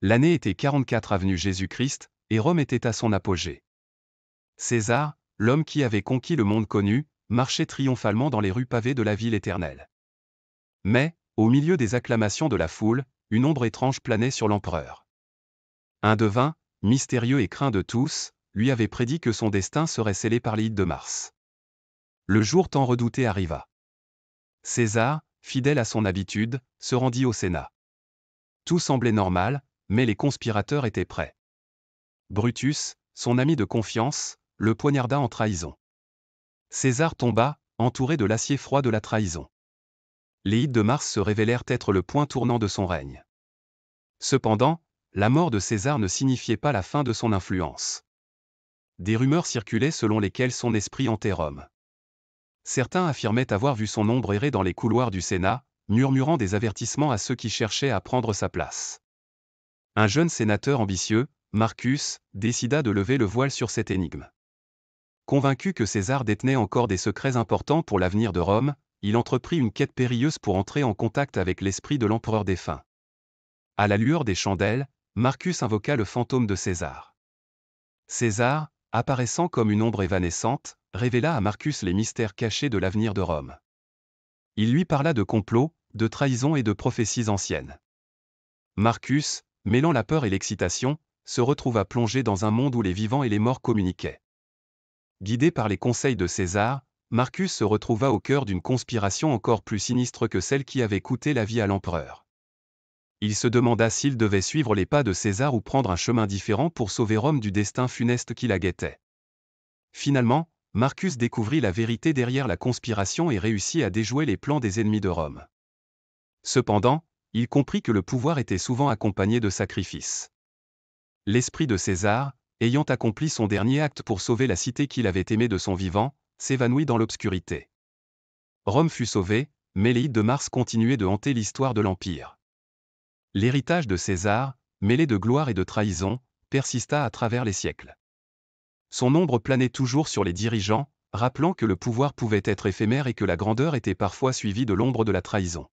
L'année était 44 avenue Jésus-Christ, et Rome était à son apogée. César, l'homme qui avait conquis le monde connu, marchait triomphalement dans les rues pavées de la ville éternelle. Mais, au milieu des acclamations de la foule, une ombre étrange planait sur l'empereur. Un devin, mystérieux et craint de tous, lui avait prédit que son destin serait scellé par l'île de Mars. Le jour tant redouté arriva. César, fidèle à son habitude, se rendit au Sénat. Tout semblait normal, mais les conspirateurs étaient prêts. Brutus, son ami de confiance, le poignarda en trahison. César tomba, entouré de l'acier froid de la trahison. Les hits de Mars se révélèrent être le point tournant de son règne. Cependant, la mort de César ne signifiait pas la fin de son influence. Des rumeurs circulaient selon lesquelles son esprit hantait Rome. Certains affirmaient avoir vu son ombre errer dans les couloirs du Sénat, murmurant des avertissements à ceux qui cherchaient à prendre sa place. Un jeune sénateur ambitieux, Marcus, décida de lever le voile sur cette énigme. Convaincu que César détenait encore des secrets importants pour l'avenir de Rome, il entreprit une quête périlleuse pour entrer en contact avec l'esprit de l'empereur défunt. À la lueur des chandelles, Marcus invoqua le fantôme de César. César, apparaissant comme une ombre évanescente, révéla à Marcus les mystères cachés de l'avenir de Rome. Il lui parla de complots, de trahisons et de prophéties anciennes. Marcus, mêlant la peur et l'excitation, se retrouva plongé dans un monde où les vivants et les morts communiquaient. Guidé par les conseils de César, Marcus se retrouva au cœur d'une conspiration encore plus sinistre que celle qui avait coûté la vie à l'empereur. Il se demanda s'il devait suivre les pas de César ou prendre un chemin différent pour sauver Rome du destin funeste qui la guettait. Finalement, Marcus découvrit la vérité derrière la conspiration et réussit à déjouer les plans des ennemis de Rome. Cependant, il comprit que le pouvoir était souvent accompagné de sacrifices. L'esprit de César, ayant accompli son dernier acte pour sauver la cité qu'il avait aimée de son vivant, s'évanouit dans l'obscurité. Rome fut sauvée, mais l'île de Mars continuait de hanter l'histoire de l'Empire. L'héritage de César, mêlé de gloire et de trahison, persista à travers les siècles. Son ombre planait toujours sur les dirigeants, rappelant que le pouvoir pouvait être éphémère et que la grandeur était parfois suivie de l'ombre de la trahison.